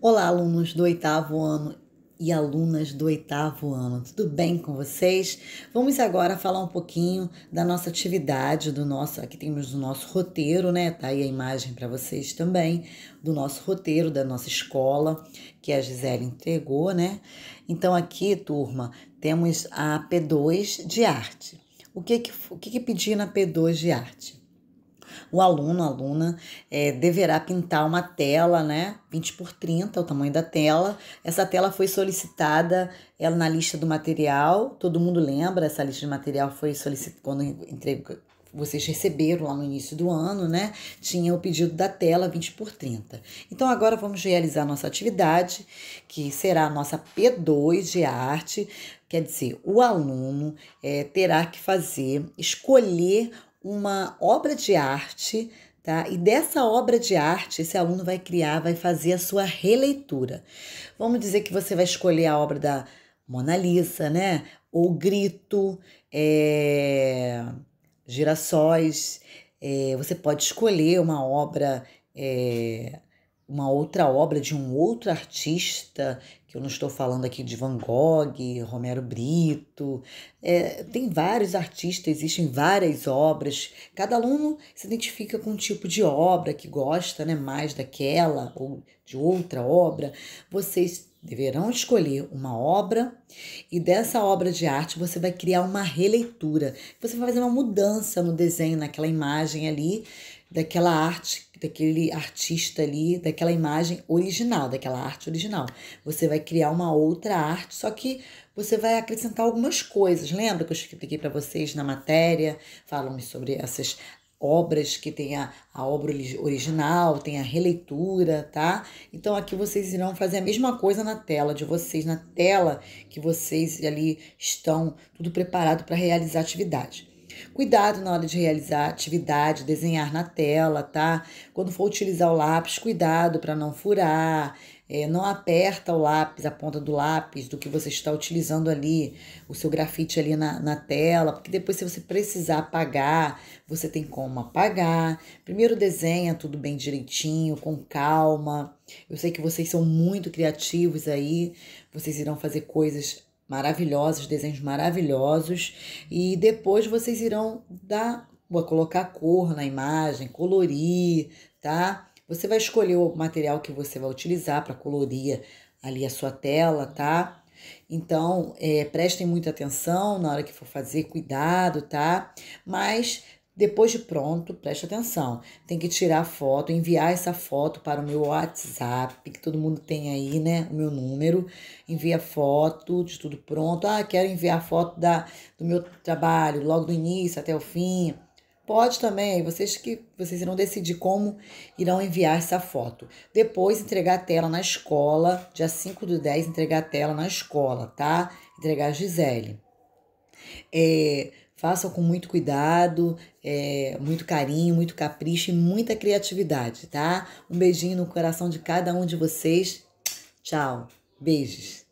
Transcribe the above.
Olá, alunos do oitavo ano e alunas do oitavo ano, tudo bem com vocês? Vamos agora falar um pouquinho da nossa atividade, do nosso. Aqui temos o nosso roteiro, né? Tá aí a imagem para vocês também, do nosso roteiro da nossa escola, que a Gisele entregou, né? Então, aqui, turma, temos a P2 de arte. O que que, o que, que pedi na P2 de arte? o aluno, aluna, é, deverá pintar uma tela, né? 20 por 30, o tamanho da tela. Essa tela foi solicitada ela na lista do material. Todo mundo lembra, essa lista de material foi solicitada quando entregue, vocês receberam lá no início do ano, né? Tinha o pedido da tela 20 por 30. Então agora vamos realizar nossa atividade, que será a nossa P2 de arte. Quer dizer, o aluno é, terá que fazer, escolher uma obra de arte, tá? E dessa obra de arte, esse aluno vai criar, vai fazer a sua releitura. Vamos dizer que você vai escolher a obra da Mona Lisa, né? Ou Grito, é... Girassóis. É... Você pode escolher uma obra. É uma outra obra de um outro artista, que eu não estou falando aqui de Van Gogh, Romero Brito, é, tem vários artistas, existem várias obras. Cada aluno se identifica com um tipo de obra que gosta né, mais daquela ou de outra obra. Vocês Deverão escolher uma obra e dessa obra de arte você vai criar uma releitura. Você vai fazer uma mudança no desenho, naquela imagem ali, daquela arte, daquele artista ali, daquela imagem original, daquela arte original. Você vai criar uma outra arte, só que você vai acrescentar algumas coisas. Lembra que eu expliquei para vocês na matéria? Falam-me sobre essas obras que tem a, a obra original, tem a releitura, tá? Então aqui vocês irão fazer a mesma coisa na tela de vocês, na tela que vocês ali estão tudo preparado para realizar a atividade. Cuidado na hora de realizar a atividade, desenhar na tela, tá? Quando for utilizar o lápis, cuidado para não furar, é, não aperta o lápis, a ponta do lápis, do que você está utilizando ali, o seu grafite ali na, na tela, porque depois, se você precisar apagar, você tem como apagar. Primeiro desenha tudo bem direitinho, com calma. Eu sei que vocês são muito criativos aí, vocês irão fazer coisas maravilhosos, desenhos maravilhosos, e depois vocês irão dar, vou colocar cor na imagem, colorir, tá? Você vai escolher o material que você vai utilizar para colorir ali a sua tela, tá? Então, é, prestem muita atenção na hora que for fazer, cuidado, tá? Mas depois de pronto, preste atenção, tem que tirar a foto, enviar essa foto para o meu WhatsApp, que todo mundo tem aí, né? O meu número. Envia foto de tudo pronto. Ah, quero enviar foto da, do meu trabalho, logo do início até o fim. Pode também, vocês que vocês irão decidir como irão enviar essa foto. Depois entregar a tela na escola, dia 5 do 10, entregar a tela na escola, tá? Entregar a Gisele. É, Façam com muito cuidado, é, muito carinho, muito capricho e muita criatividade, tá? Um beijinho no coração de cada um de vocês. Tchau. Beijos.